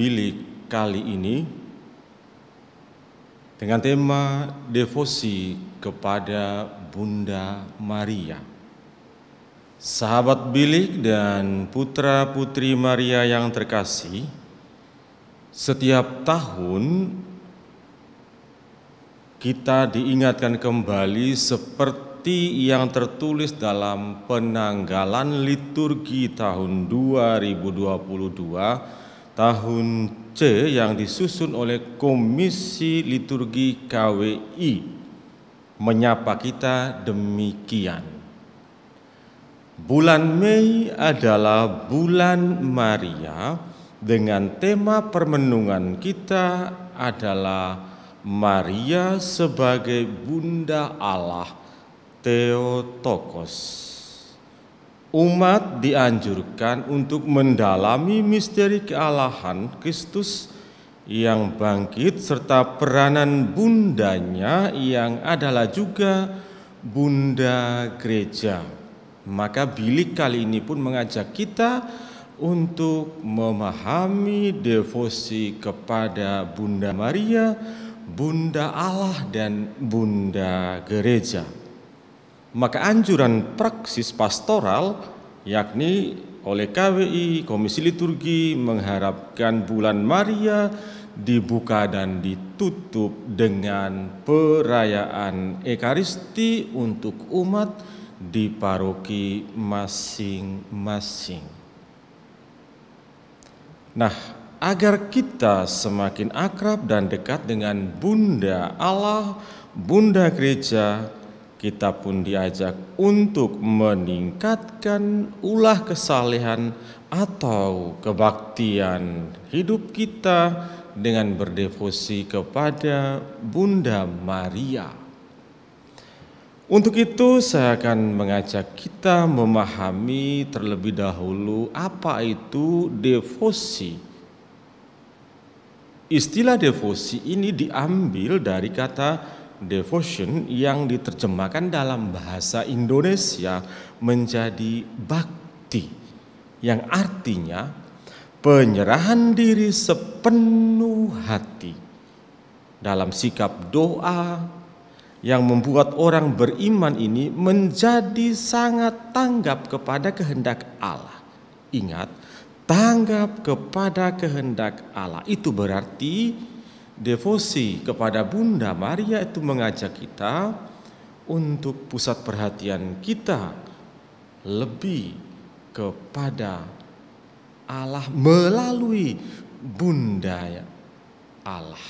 bilik kali ini dengan tema devosi kepada Bunda Maria. Sahabat bilik dan putra-putri Maria yang terkasih, setiap tahun kita diingatkan kembali seperti yang tertulis dalam penanggalan liturgi tahun 2022 tahun C yang disusun oleh Komisi Liturgi KWI menyapa kita demikian. Bulan Mei adalah bulan Maria dengan tema permenungan kita adalah Maria sebagai Bunda Allah Theotokos umat dianjurkan untuk mendalami misteri kealahan Kristus yang bangkit serta peranan bundanya yang adalah juga bunda gereja. Maka bilik kali ini pun mengajak kita untuk memahami devosi kepada Bunda Maria, Bunda Allah dan Bunda Gereja. Maka anjuran praksis pastoral yakni oleh KWI, Komisi Liturgi mengharapkan bulan Maria dibuka dan ditutup dengan perayaan Ekaristi untuk umat di paroki masing-masing. Nah, agar kita semakin akrab dan dekat dengan Bunda Allah, Bunda Gereja, kita pun diajak untuk meningkatkan ulah kesalehan atau kebaktian hidup kita dengan berdevosi kepada Bunda Maria. Untuk itu saya akan mengajak kita memahami terlebih dahulu apa itu devosi. Istilah devosi ini diambil dari kata devotion yang diterjemahkan dalam bahasa Indonesia menjadi bakti yang artinya penyerahan diri sepenuh hati dalam sikap doa yang membuat orang beriman ini menjadi sangat tanggap kepada kehendak Allah. Ingat, tanggap kepada kehendak Allah itu berarti devosi kepada Bunda Maria itu mengajak kita untuk pusat perhatian kita lebih kepada Allah melalui Bunda Allah.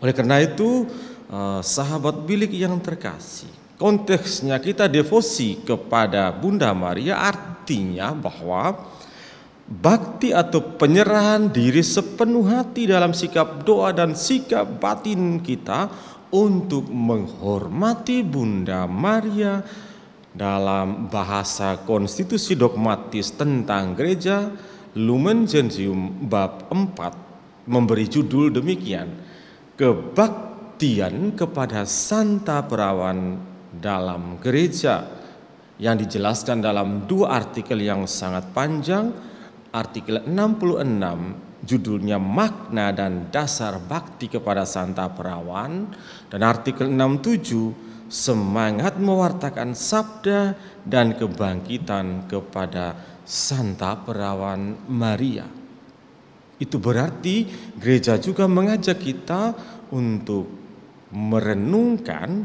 Oleh karena itu, eh, sahabat bilik yang terkasih, konteksnya kita devosi kepada Bunda Maria artinya bahwa Bakti atau penyerahan diri sepenuh hati dalam sikap doa dan sikap batin kita untuk menghormati Bunda Maria dalam bahasa konstitusi dogmatis tentang gereja Lumen Gentium bab 4 memberi judul demikian kebaktian kepada santa perawan dalam gereja yang dijelaskan dalam dua artikel yang sangat panjang artikel 66 judulnya makna dan dasar bakti kepada santa perawan dan artikel 67 semangat mewartakan sabda dan kebangkitan kepada santa perawan Maria. Itu berarti gereja juga mengajak kita untuk merenungkan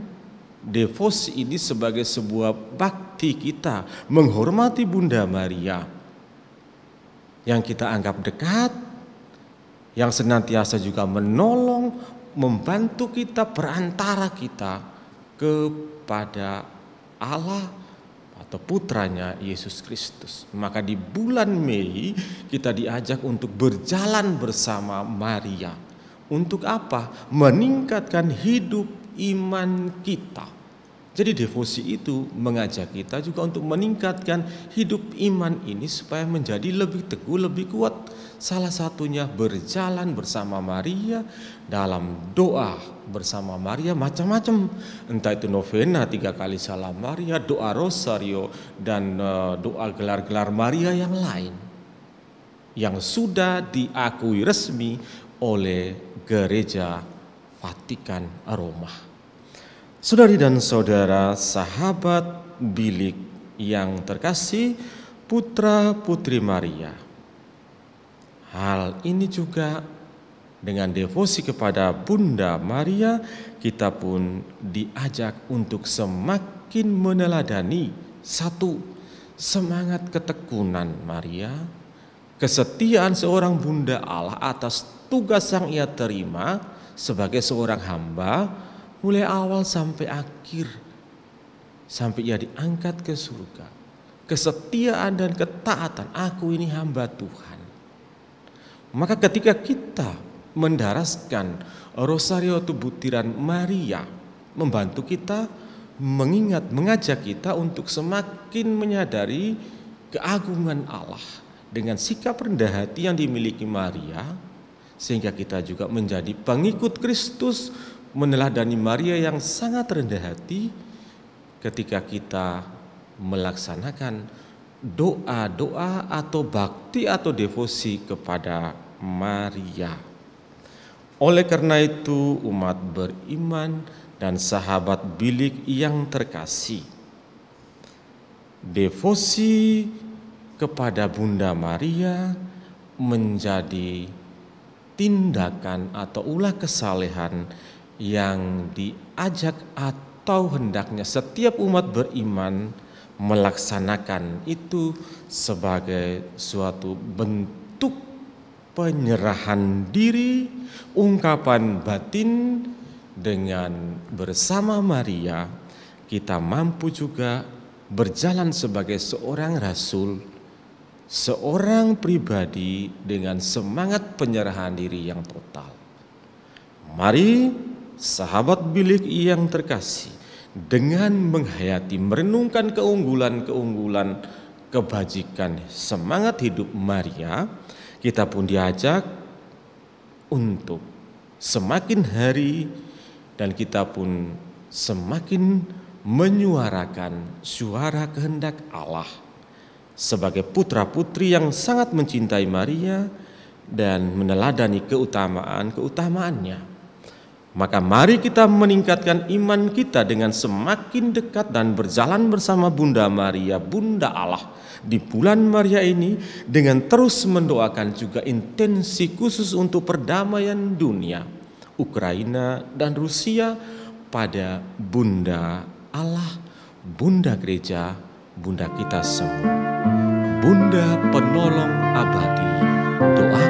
devosi ini sebagai sebuah bakti kita, menghormati Bunda Maria yang kita anggap dekat, yang senantiasa juga menolong, membantu kita berantara kita kepada Allah atau putranya Yesus Kristus. Maka di bulan Mei kita diajak untuk berjalan bersama Maria. Untuk apa? Meningkatkan hidup iman kita jadi devosi itu mengajak kita juga untuk meningkatkan hidup iman ini supaya menjadi lebih teguh, lebih kuat. Salah satunya berjalan bersama Maria dalam doa bersama Maria macam-macam. Entah itu novena tiga kali salam Maria, doa rosario dan eh, doa gelar-gelar Maria yang lain. Yang sudah diakui resmi oleh gereja Vatikan Roma. Saudari dan saudara, sahabat bilik yang terkasih, putra-putri Maria. Hal ini juga dengan devosi kepada Bunda Maria, kita pun diajak untuk semakin meneladani satu semangat ketekunan Maria, kesetiaan seorang Bunda Allah atas tugas yang ia terima sebagai seorang hamba mulai awal sampai akhir sampai ia diangkat ke surga kesetiaan dan ketaatan aku ini hamba Tuhan maka ketika kita mendaraskan rosario butiran Maria membantu kita mengingat mengajak kita untuk semakin menyadari keagungan Allah dengan sikap rendah hati yang dimiliki Maria sehingga kita juga menjadi pengikut Kristus meneladani Maria yang sangat rendah hati ketika kita melaksanakan doa-doa atau bakti atau devosi kepada Maria. Oleh karena itu, umat beriman dan sahabat bilik yang terkasih, devosi kepada Bunda Maria menjadi tindakan atau ulah kesalehan yang diajak atau hendaknya setiap umat beriman melaksanakan itu sebagai suatu bentuk penyerahan diri, ungkapan batin dengan bersama Maria kita mampu juga berjalan sebagai seorang rasul, seorang pribadi dengan semangat penyerahan diri yang total. Mari sahabat bilik yang terkasih, dengan menghayati, merenungkan keunggulan-keunggulan kebajikan semangat hidup Maria, kita pun diajak untuk semakin hari dan kita pun semakin menyuarakan suara kehendak Allah sebagai putra-putri yang sangat mencintai Maria dan meneladani keutamaan-keutamaannya. Maka mari kita meningkatkan iman kita dengan semakin dekat dan berjalan bersama Bunda Maria, Bunda Allah. Di bulan Maria ini dengan terus mendoakan juga intensi khusus untuk perdamaian dunia, Ukraina dan Rusia pada Bunda Allah, Bunda Gereja, Bunda kita semua. Bunda penolong abadi, doa